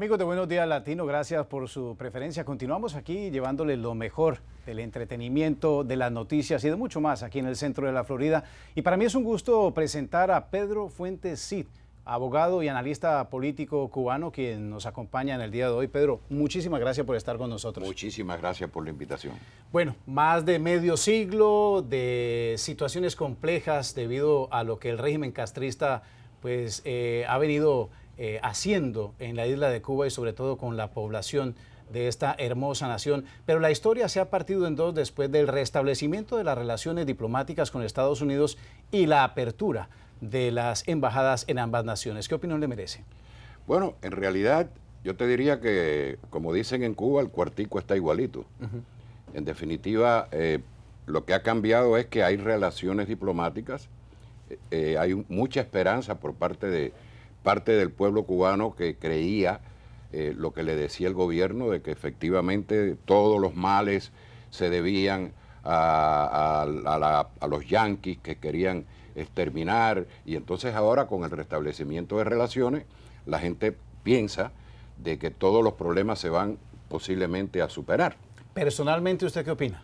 Amigos de Buenos Días Latino, gracias por su preferencia. Continuamos aquí llevándole lo mejor del entretenimiento, de las noticias y de mucho más aquí en el centro de la Florida. Y para mí es un gusto presentar a Pedro Fuentes Cid, abogado y analista político cubano, quien nos acompaña en el día de hoy. Pedro, muchísimas gracias por estar con nosotros. Muchísimas gracias por la invitación. Bueno, más de medio siglo de situaciones complejas debido a lo que el régimen castrista pues, eh, ha venido eh, haciendo en la isla de Cuba y sobre todo con la población de esta hermosa nación. Pero la historia se ha partido en dos después del restablecimiento de las relaciones diplomáticas con Estados Unidos y la apertura de las embajadas en ambas naciones. ¿Qué opinión le merece? Bueno, en realidad yo te diría que, como dicen en Cuba, el cuartico está igualito. En definitiva, eh, lo que ha cambiado es que hay relaciones diplomáticas, eh, hay mucha esperanza por parte de parte del pueblo cubano que creía eh, lo que le decía el gobierno de que efectivamente todos los males se debían a, los yanquis que querían exterminar y entonces ahora con el restablecimiento de relaciones la gente piensa de que todos los problemas se van posiblemente a superar. Personalmente, ¿usted qué opina?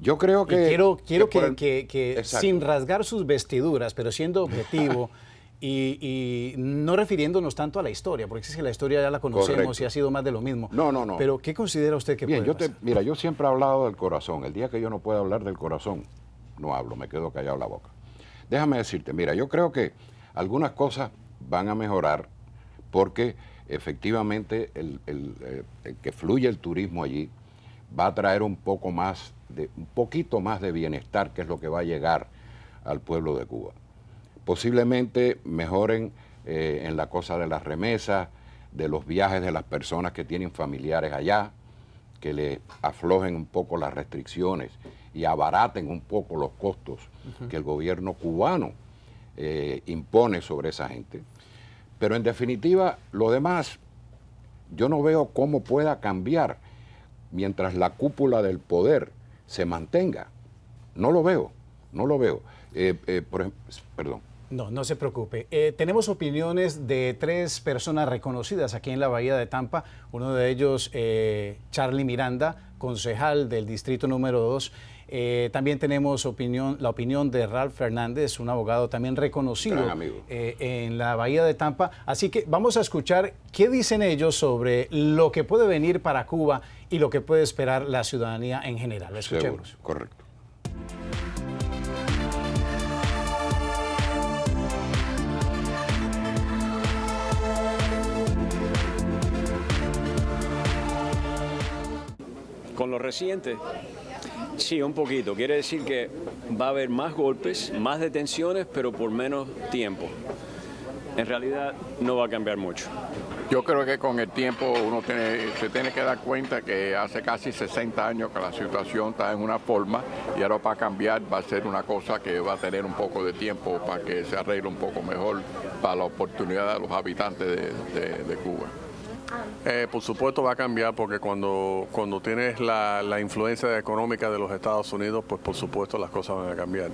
Yo creo que... quiero, quiero que sin rasgar sus vestiduras, pero siendo objetivo, Y, no refiriéndonos tanto a la historia, porque si la historia ya la conocemos y ha sido más de lo mismo. No, no, no. Pero ¿qué considera usted que Bien, yo Te, mira, yo siempre he hablado del corazón. El día que yo no pueda hablar del corazón, no hablo, me quedo callado la boca. Déjame decirte, mira, yo creo que algunas cosas van a mejorar porque efectivamente el, eh, que fluye el turismo allí va a traer un poco más de, un poquito más de bienestar, que es lo que va a llegar al pueblo de Cuba. Posiblemente mejoren eh, en la cosa de las remesas, de los viajes de las personas que tienen familiares allá, que le aflojen un poco las restricciones y abaraten un poco los costos que el gobierno cubano eh, impone sobre esa gente. Pero en definitiva, lo demás, yo no veo cómo pueda cambiar mientras la cúpula del poder se mantenga. No lo veo, no lo veo. Eh, perdón. No, no se preocupe. Eh, tenemos opiniones de tres personas reconocidas aquí en la Bahía de Tampa. Uno de ellos, eh, Charlie Miranda, concejal del distrito número 2. Eh, también tenemos la opinión de Ralph Fernández, un abogado también reconocido en la Bahía de Tampa. Así que vamos a escuchar qué dicen ellos sobre lo que puede venir para Cuba y lo que puede esperar la ciudadanía en general. Escuchemos. correcto. Con lo reciente, sí, un poquito. Quiere decir que va a haber más golpes, más detenciones, pero por menos tiempo. En realidad no va a cambiar mucho. Yo creo que con el tiempo uno se tiene que dar cuenta que hace casi 60 años que la situación está en una forma y ahora para cambiar va a ser una cosa que va a tener un poco de tiempo para que se arregle un poco mejor para la oportunidad de los habitantes de Cuba. Eh, por supuesto va a cambiar porque cuando, cuando tienes la, influencia económica de los Estados Unidos, pues por supuesto las cosas van a cambiar.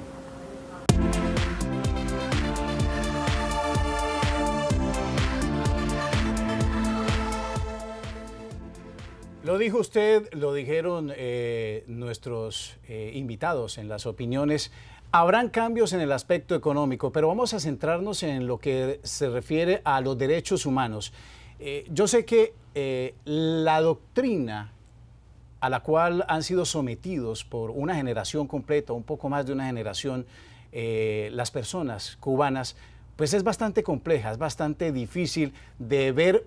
Lo dijo usted, lo dijeron eh, nuestros eh, invitados en las opiniones. Habrán cambios en el aspecto económico, pero vamos a centrarnos en lo que se refiere a los derechos humanos. Eh, yo sé que eh, la doctrina a la cual han sido sometidos por una generación completa, un poco más de una generación, eh, las personas cubanas, pues es bastante compleja, es bastante difícil de ver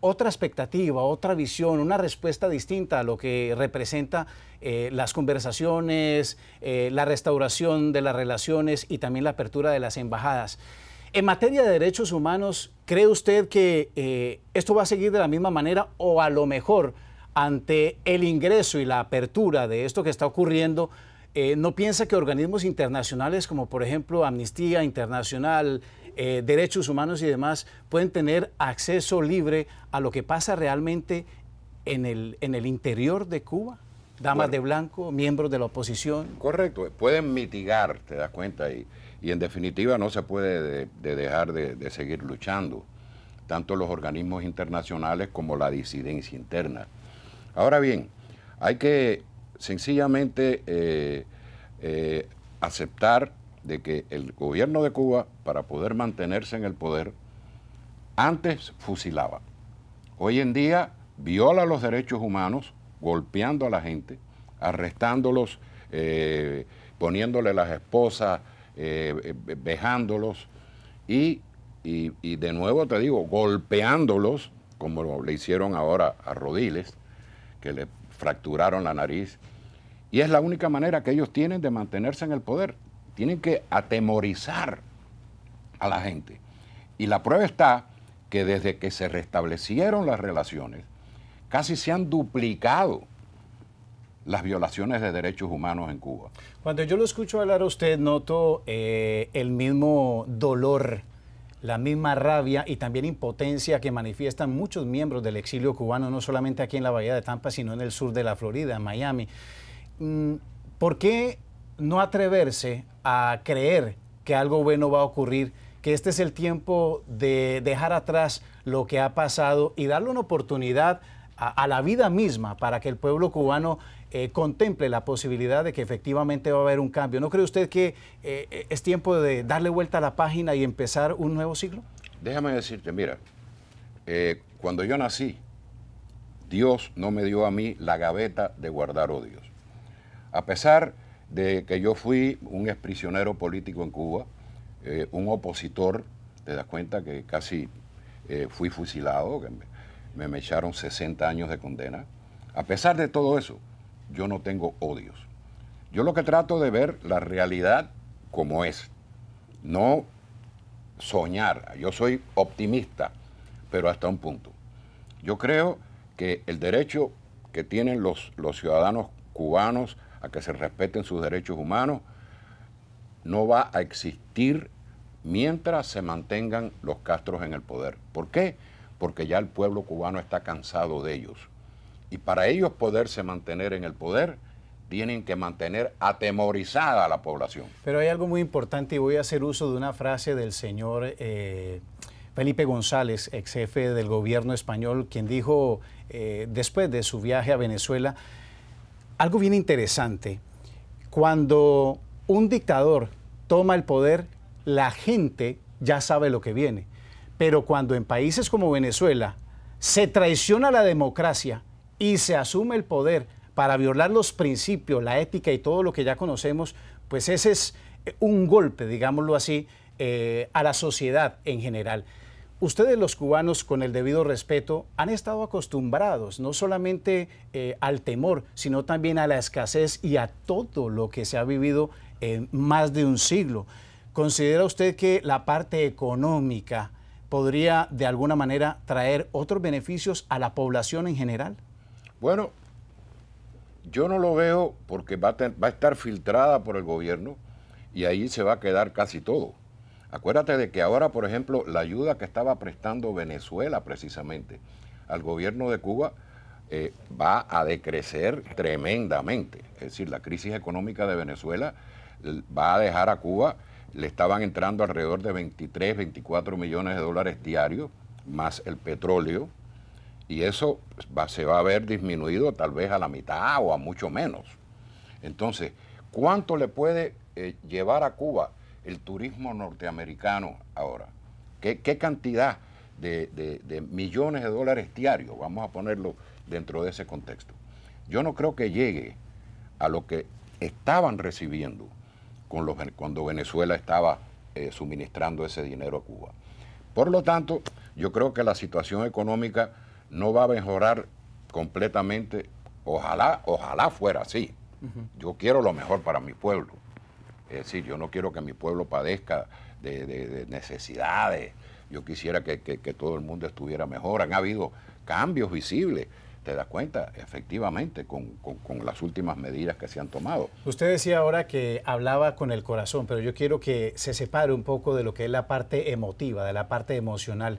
otra expectativa, otra visión, una respuesta distinta a lo que representa las conversaciones, la restauración de las relaciones y también la apertura de las embajadas. En materia de derechos humanos, ¿cree usted que eh, esto va a seguir de la misma manera o a lo mejor ante el ingreso y la apertura de esto que está ocurriendo, eh, ¿no piensa que organismos internacionales como por ejemplo Amnistía Internacional, eh, Derechos Humanos y demás pueden tener acceso libre a lo que pasa realmente en el, interior de Cuba? Damas de blanco, miembros de la oposición. Correcto, pueden mitigar, te das cuenta, ahí. Y en definitiva no se puede dejar de, seguir luchando, tanto los organismos internacionales como la disidencia interna. Ahora bien, hay que sencillamente eh, eh, aceptar de que el gobierno de Cuba, para poder mantenerse en el poder, antes fusilaba. Hoy en día viola los derechos humanos, golpeando a la gente, arrestándolos, eh, poniéndole las esposas eh, eh, vejándolos y, y, de nuevo te digo, golpeándolos, como lo, le hicieron ahora a Rodiles, que le fracturaron la nariz. Y es la única manera que ellos tienen de mantenerse en el poder. Tienen que atemorizar a la gente. Y la prueba está que desde que se restablecieron las relaciones, casi se han duplicado las violaciones de derechos humanos en Cuba. Cuando yo lo escucho hablar a usted, noto eh, el mismo dolor, la misma rabia y también impotencia que manifiestan muchos miembros del exilio cubano, no solamente aquí en la Bahía de Tampa, sino en el sur de la Florida, Miami. Mm, ¿Por qué no atreverse a creer que algo bueno va a ocurrir? que este es el tiempo de dejar atrás lo que ha pasado y darle una oportunidad a, la vida misma para que el pueblo cubano eh, contemple la posibilidad de que efectivamente va a haber un cambio. ¿No cree usted que eh, es tiempo de darle vuelta a la página y empezar un nuevo ciclo? Déjame decirte, mira, eh, cuando yo nací, Dios no me dio a mí la gaveta de guardar odios. A pesar de que yo fui un exprisionero político en Cuba, un opositor, te das cuenta que casi fui fusilado, me, echaron 60 años de condena. A pesar de todo eso, yo no tengo odios. Yo lo que trato de ver la realidad como es, no soñar. Yo soy optimista, pero hasta un punto. Yo creo que el derecho que tienen los, los ciudadanos cubanos a que se respeten sus derechos humanos no va a existir mientras se mantengan los castros en el poder. ¿Por qué? porque ya el pueblo cubano está cansado de ellos. Y para ellos poderse mantener en el poder, tienen que mantener atemorizada a la población. Pero hay algo muy importante y voy a hacer uso de una frase del señor eh, Felipe González, ex jefe del gobierno español, quien dijo eh, después de su viaje a Venezuela algo bien interesante. Cuando un dictador toma el poder, la gente ya sabe lo que viene. Pero cuando en países como Venezuela se traiciona la democracia y se asume el poder para violar los principios, la ética y todo lo que ya conocemos, pues ese es eh, un golpe, digámoslo así, eh, a la sociedad en general. Ustedes los cubanos, con el debido respeto, han estado acostumbrados no solamente eh, al temor, sino también a la escasez y a todo lo que se ha vivido en más de un siglo. ¿Considera usted que la parte económica, podría de alguna manera traer otros beneficios a la población en general? Bueno, yo no lo veo porque va a, estar filtrada por el gobierno y ahí se va a quedar casi todo. Acuérdate de que ahora, por ejemplo, la ayuda que estaba prestando Venezuela precisamente al gobierno de Cuba eh, va a decrecer tremendamente. Es decir, la crisis económica de Venezuela va a dejar a Cuba le estaban entrando alrededor de 23, 24 millones de dólares diarios, más el petróleo, y eso se va a ver disminuido tal vez a la mitad o a mucho menos. Entonces, ¿cuánto le puede eh, llevar a Cuba el turismo norteamericano ahora? ¿Qué, cantidad de millones de dólares diarios? Vamos a ponerlo dentro de ese contexto. Yo no creo que llegue a lo que estaban recibiendo cuando Venezuela estaba eh, suministrando ese dinero a Cuba. Por lo tanto, yo creo que la situación económica no va a mejorar completamente. Ojalá, ojalá fuera así. Yo quiero lo mejor para mi pueblo. Es decir, yo no quiero que mi pueblo padezca de, necesidades. Yo quisiera que, que todo el mundo estuviera mejor. Han habido cambios visibles te das cuenta, efectivamente, con, las últimas medidas que se han tomado. Usted decía ahora que hablaba con el corazón, pero yo quiero que se separe un poco de lo que es la parte emotiva, de la parte emocional.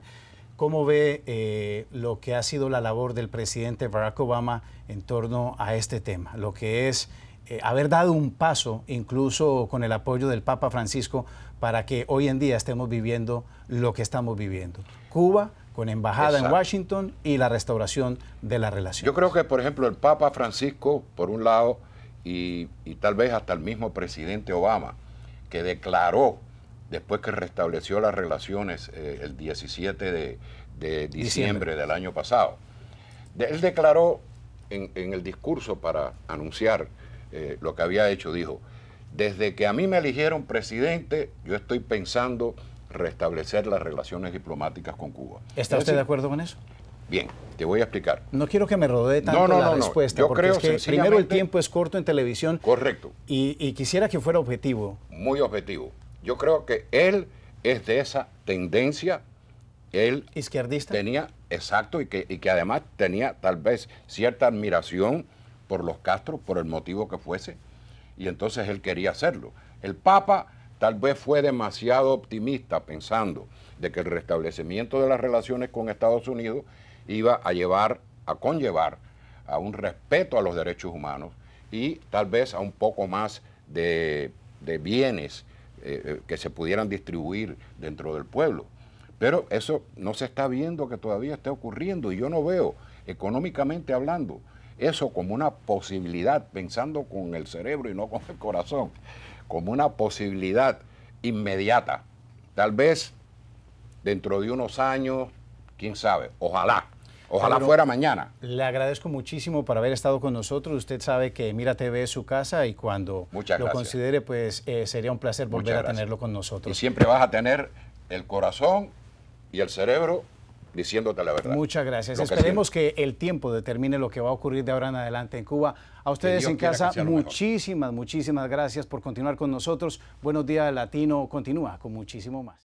¿Cómo ve eh, lo que ha sido la labor del presidente Barack Obama en torno a este tema? Lo que es eh, haber dado un paso, incluso con el apoyo del Papa Francisco, para que hoy en día estemos viviendo lo que estamos viviendo. Cuba con embajada en Washington y la restauración de la relación. Yo creo que, por ejemplo, el Papa Francisco, por un lado, y, tal vez hasta el mismo presidente Obama, que declaró después que restableció las relaciones eh, el 17 de, diciembre, del año pasado. él declaró en, el discurso para anunciar eh, lo que había hecho, dijo, desde que a mí me eligieron presidente, yo estoy pensando restablecer las relaciones diplomáticas con Cuba. ¿Está usted de acuerdo con eso? Bien, te voy a explicar. No quiero que me rodee tanto no, la respuesta, Yo creo que primero el tiempo es corto en televisión. Correcto. Y, quisiera que fuera objetivo. Muy objetivo. Yo creo que él es de esa tendencia él izquierdista tenía exacto y que, además tenía tal vez cierta admiración por los Castro por el motivo que fuese y entonces él quería hacerlo el Papa Tal vez fue demasiado optimista pensando de que el restablecimiento de las relaciones con Estados Unidos iba a llevar, a conllevar a un respeto a los derechos humanos y tal vez a un poco más de, bienes eh, eh, que se pudieran distribuir dentro del pueblo. Pero eso no se está viendo que todavía esté ocurriendo y yo no veo, económicamente hablando, eso como una posibilidad, pensando con el cerebro y no con el corazón como una posibilidad inmediata. Tal vez dentro de unos años, quién sabe, ojalá. Ojalá fuera mañana. Le agradezco muchísimo por haber estado con nosotros. Usted sabe que Mira TV es su casa y cuando lo considere, pues eh, sería un placer volver a tenerlo con nosotros. Y siempre vas a tener el corazón y el cerebro diciéndote la verdad. Muchas gracias. Esperemos que, el tiempo determine lo que va a ocurrir de ahora en adelante en Cuba. A ustedes en casa, muchísimas, muchísimas gracias por continuar con nosotros. Buenos días, Latino. Continúa con muchísimo más.